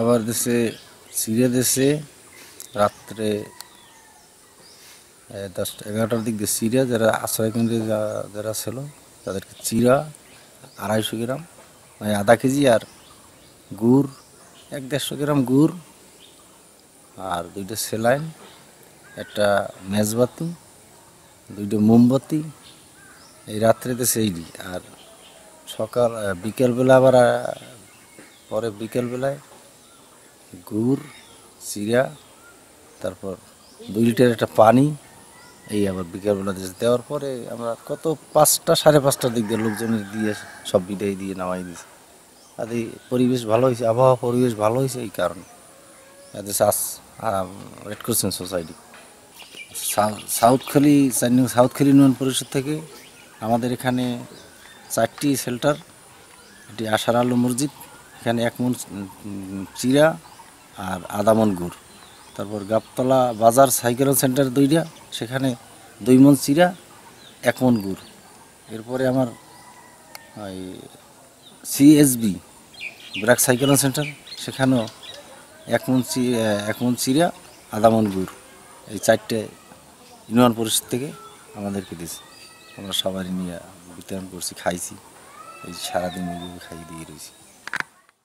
খাবার দিছে ছিঁড়ে দিছে রাত্রে দশটা এগারোটার দিক দিয়ে চিরা যারা আশ্রয়কেন্দ্রে যারা ছিল তাদেরকে চিরা আড়াইশো গ্রাম মানে আধা কেজি আর গুড় এক দেড়শো গ্রাম গুড় আর দুইটা সেলাইন একটা মেজবাতি দুইটা মোমবাতি এই রাত্রেতে সেইটি আর সকাল বিকেলবেলা আবার পরে বিকেলবেলায় গুড় চিরা তারপর দুই লিটার একটা পানি এই আবার বিকেলবেলা দেওয়ার পরে আমরা কত পাঁচটা সাড়ে পাঁচটার দিক দিয়ে লোকজনের দিয়ে সব বিদায় দিয়ে নামাই দিয়েছি তাতে পরিবেশ ভালো হয়েছে আবহাওয়া পরিবেশ ভালো হয়েছে এই কারণে এদের সাস রেড ক্রসেন সোসাইটি সাউথখালি সাউথখালি উন্নয়ন পরিষদ থেকে আমাদের এখানে চারটি শেল্টার এটি আশার আলো মসজিদ এখানে এক মন চিরা আর আদামন গুড় তারপর গাবতলা বাজার সাইকেল সেন্টার দুইটা সেখানে দুই মন চিরা এক মন গুড় এরপরে আমার ওই সিএসবি ব্র্যাক সাইকেল সেন্টার সেখানেও এক মন চি এক মন চিরা আদামন গুড় এই চারটে ইউনিয়ন পরিষদ থেকে আমাদেরকে দিয়েছে আমরা সবারই নিয়ে বিতরণ করছি খাইছি এই সারাদিন খাইয়ে দিয়ে রয়েছি